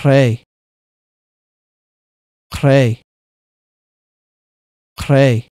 Pray. Pray. Pray.